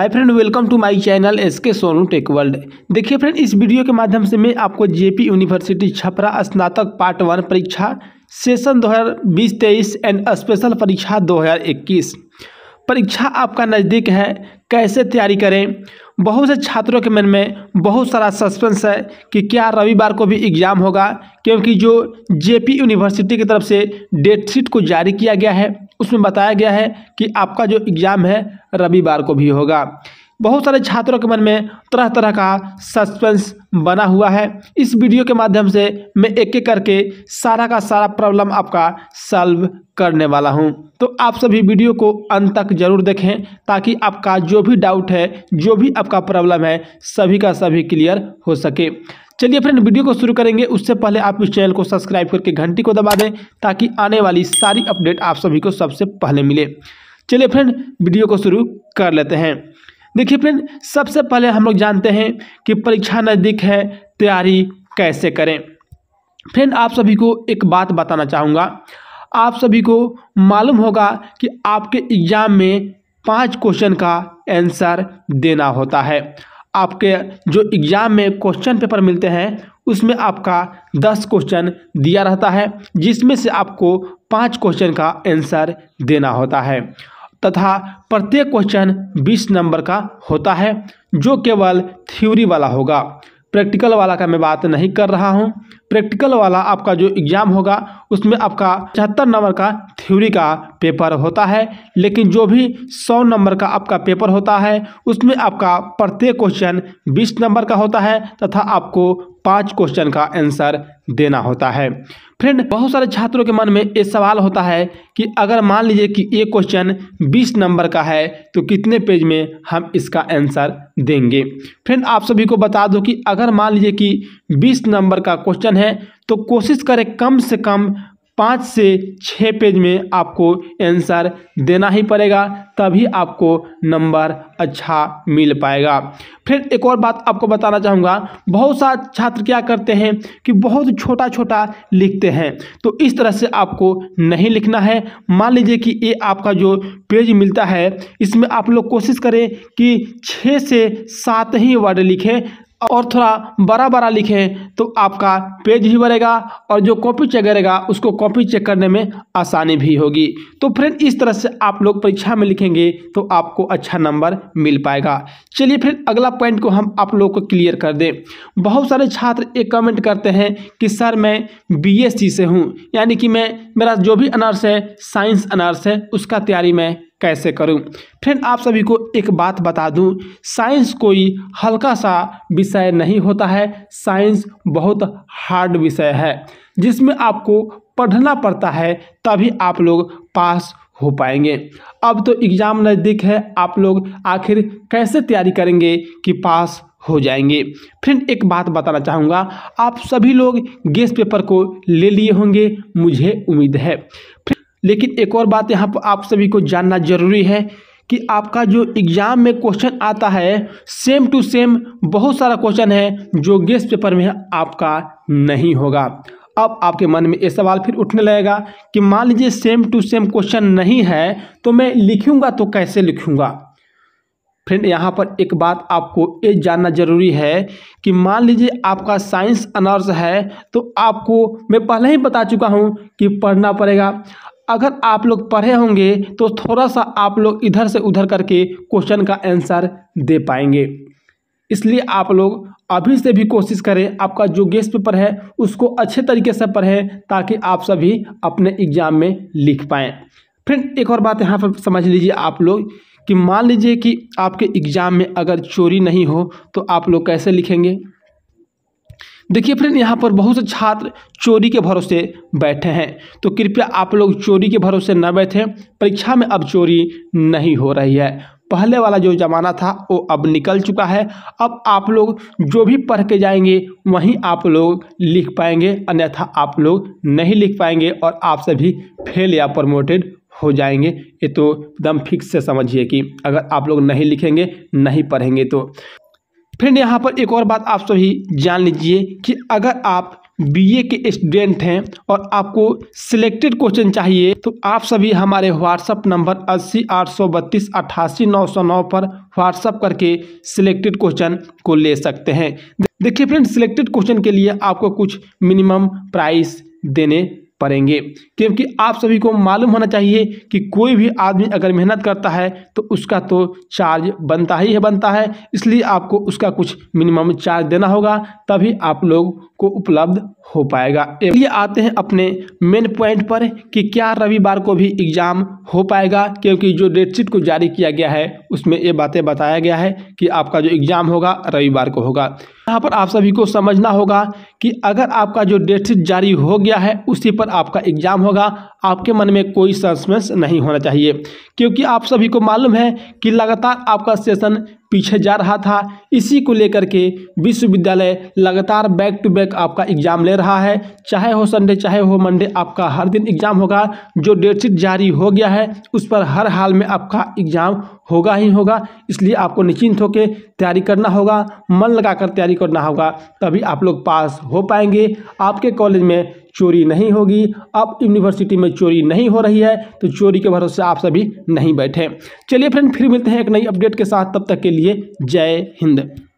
hi friend welcome to my channel S K Sonu tech world देखिए friend इस video के माध्यम से मैं आपको जेपी यूनिवर्सिटी छपरा स्नातक पार्ट वन परीक्षा सेशन बीस तेईस एंड स्पेशल परीक्षा 2021 परीक्षा आपका नज़दीक है कैसे तैयारी करें बहुत से छात्रों के मन में बहुत सारा सस्पेंस है कि क्या रविवार को भी एग्ज़ाम होगा क्योंकि जो जे यूनिवर्सिटी की तरफ से डेट शीट को जारी किया गया है उसमें बताया गया है कि आपका जो एग्ज़ाम है रविवार को भी होगा बहुत सारे छात्रों के मन में तरह तरह का सस्पेंस बना हुआ है इस वीडियो के माध्यम से मैं एक एक करके सारा का सारा प्रॉब्लम आपका सॉल्व करने वाला हूं तो आप सभी वीडियो को अंत तक जरूर देखें ताकि आपका जो भी डाउट है जो भी आपका प्रॉब्लम है सभी का सभी क्लियर हो सके चलिए फ्रेंड वीडियो को शुरू करेंगे उससे पहले आप इस चैनल को सब्सक्राइब करके घंटी को दबा दें ताकि आने वाली सारी अपडेट आप सभी को सबसे पहले मिले चलिए फ्रेंड वीडियो को शुरू कर लेते हैं देखिए फ्रेंड सबसे पहले हम लोग जानते हैं कि परीक्षा नज़दीक है तैयारी कैसे करें फ्रेंड आप सभी को एक बात बताना चाहूँगा आप सभी को मालूम होगा कि आपके एग्ज़ाम में पाँच क्वेश्चन का आंसर देना होता है आपके जो एग्ज़ाम में क्वेश्चन पेपर मिलते हैं उसमें आपका दस क्वेश्चन दिया रहता है जिसमें से आपको पाँच क्वेश्चन का आंसर देना होता है तथा प्रत्येक क्वेश्चन बीस नंबर का होता है जो केवल थ्योरी वाला होगा प्रैक्टिकल वाला का मैं बात नहीं कर रहा हूँ प्रैक्टिकल वाला आपका जो एग्ज़ाम होगा उसमें आपका पचहत्तर नंबर का थ्योरी का पेपर होता है लेकिन जो भी सौ नंबर का आपका पेपर होता है उसमें आपका प्रत्येक क्वेश्चन बीस नंबर का होता है तथा आपको पाँच क्वेश्चन का आंसर देना होता है फ्रेंड बहुत सारे छात्रों के मन में ये सवाल होता है कि अगर मान लीजिए कि ये क्वेश्चन 20 नंबर का है तो कितने पेज में हम इसका आंसर देंगे फ्रेंड आप सभी को बता दो कि अगर मान लीजिए कि 20 नंबर का क्वेश्चन है तो कोशिश करें कम से कम पाँच से छः पेज में आपको आंसर देना ही पड़ेगा तभी आपको नंबर अच्छा मिल पाएगा फिर एक और बात आपको बताना चाहूँगा बहुत सा छात्र क्या करते हैं कि बहुत छोटा छोटा लिखते हैं तो इस तरह से आपको नहीं लिखना है मान लीजिए कि ये आपका जो पेज मिलता है इसमें आप लोग कोशिश करें कि छः से सात ही वर्ड लिखें और थोड़ा बड़ा बड़ा लिखें तो आपका पेज भी बढ़ेगा और जो कॉपी चेक करेगा उसको कॉपी चेक करने में आसानी भी होगी तो फ्रेंड इस तरह से आप लोग परीक्षा में लिखेंगे तो आपको अच्छा नंबर मिल पाएगा चलिए फ्रेंड अगला पॉइंट को हम आप लोग को क्लियर कर दें बहुत सारे छात्र एक कमेंट करते हैं कि सर मैं बी से हूँ यानी कि मैं मेरा जो भी अनर्स है साइंस अनर्स है उसका तैयारी मैं कैसे करूं फ्रेंड आप सभी को एक बात बता दूं साइंस कोई हल्का सा विषय नहीं होता है साइंस बहुत हार्ड विषय है जिसमें आपको पढ़ना पड़ता है तभी आप लोग पास हो पाएंगे अब तो एग्ज़ाम नज़दीक है आप लोग आखिर कैसे तैयारी करेंगे कि पास हो जाएंगे फ्रेंड एक बात बताना चाहूँगा आप सभी लोग गेस्ट पेपर को ले लिए होंगे मुझे उम्मीद है लेकिन एक और बात यहाँ पर आप सभी को जानना जरूरी है कि आपका जो एग्ज़ाम में क्वेश्चन आता है सेम टू सेम बहुत सारा क्वेश्चन है जो गेस्ट पेपर में आपका नहीं होगा अब आपके मन में ये सवाल फिर उठने लगेगा कि मान लीजिए सेम टू सेम क्वेश्चन नहीं है तो मैं लिखूंगा तो कैसे लिखूंगा फ्रेंड यहाँ पर एक बात आपको ये जानना जरूरी है कि मान लीजिए आपका साइंस अनर्स है तो आपको मैं पहले ही बता चुका हूँ कि पढ़ना पड़ेगा अगर आप लोग पढ़े होंगे तो थोड़ा सा आप लोग इधर से उधर करके क्वेश्चन का आंसर दे पाएंगे इसलिए आप लोग अभी से भी कोशिश करें आपका जो गेस्ट पेपर है उसको अच्छे तरीके से पढ़ें ताकि आप सभी अपने एग्ज़ाम में लिख पाएँ फ्रेंड एक और बात यहाँ पर समझ लीजिए आप लोग कि मान लीजिए कि आपके एग्ज़ाम में अगर चोरी नहीं हो तो आप लोग कैसे लिखेंगे देखिए फ्रेंड यहाँ पर बहुत से छात्र चोरी के भरोसे बैठे हैं तो कृपया आप लोग चोरी के भरोसे न बैठें परीक्षा में अब चोरी नहीं हो रही है पहले वाला जो ज़माना था वो अब निकल चुका है अब आप लोग जो भी पढ़ के जाएंगे वहीं आप लोग लिख पाएंगे अन्यथा आप लोग नहीं लिख पाएंगे और आप सभी फेल या प्रमोटेड हो जाएंगे ये तो एकदम फिक्स से समझिए कि अगर आप लोग नहीं लिखेंगे नहीं पढ़ेंगे तो फ्रेंड यहाँ पर एक और बात आप सभी जान लीजिए कि अगर आप बीए के स्टूडेंट हैं और आपको सिलेक्टेड क्वेश्चन चाहिए तो आप सभी हमारे व्हाट्सअप नंबर अस्सी आठ सौ बत्तीस अट्ठासी नौ सौ नौ पर व्हाट्सअप करके सिलेक्टेड क्वेश्चन को ले सकते हैं देखिए फ्रेंड सिलेक्टेड क्वेश्चन के लिए आपको कुछ मिनिमम प्राइस देने पड़ेंगे क्योंकि आप सभी को मालूम होना चाहिए कि कोई भी आदमी अगर मेहनत करता है तो उसका तो चार्ज बनता ही है बनता है इसलिए आपको उसका कुछ मिनिमम चार्ज देना होगा तभी आप लोग को उपलब्ध हो पाएगा ये आते हैं अपने मेन पॉइंट पर कि क्या रविवार को भी एग्ज़ाम हो पाएगा क्योंकि जो डेटशीट को जारी किया गया है उसमें ये बातें बताया गया है कि आपका जो एग्ज़ाम होगा रविवार को होगा यहाँ पर आप सभी को समझना होगा कि अगर आपका जो डेट शीट जारी हो गया है उसी पर आपका एग्जाम होगा आपके मन में कोई सस्पेंस नहीं होना चाहिए क्योंकि आप सभी को मालूम है कि लगातार आपका सेशन पीछे जा रहा था इसी को लेकर के विश्वविद्यालय लगातार बैक टू बैक आपका एग्ज़ाम ले रहा है चाहे हो संडे चाहे हो मंडे आपका हर दिन एग्ज़ाम होगा जो डेटशीट जारी हो गया है उस पर हर हाल में आपका एग्ज़ाम होगा ही होगा इसलिए आपको निश्चिंत होकर तैयारी करना होगा मन लगाकर तैयारी करना होगा तभी आप लोग पास हो पाएंगे आपके कॉलेज में चोरी नहीं होगी अब यूनिवर्सिटी में चोरी नहीं हो रही है तो चोरी के भरोसे आप सभी नहीं बैठे चलिए फ्रेंड फिर मिलते हैं एक नई अपडेट के साथ तब तक के लिए जय हिंद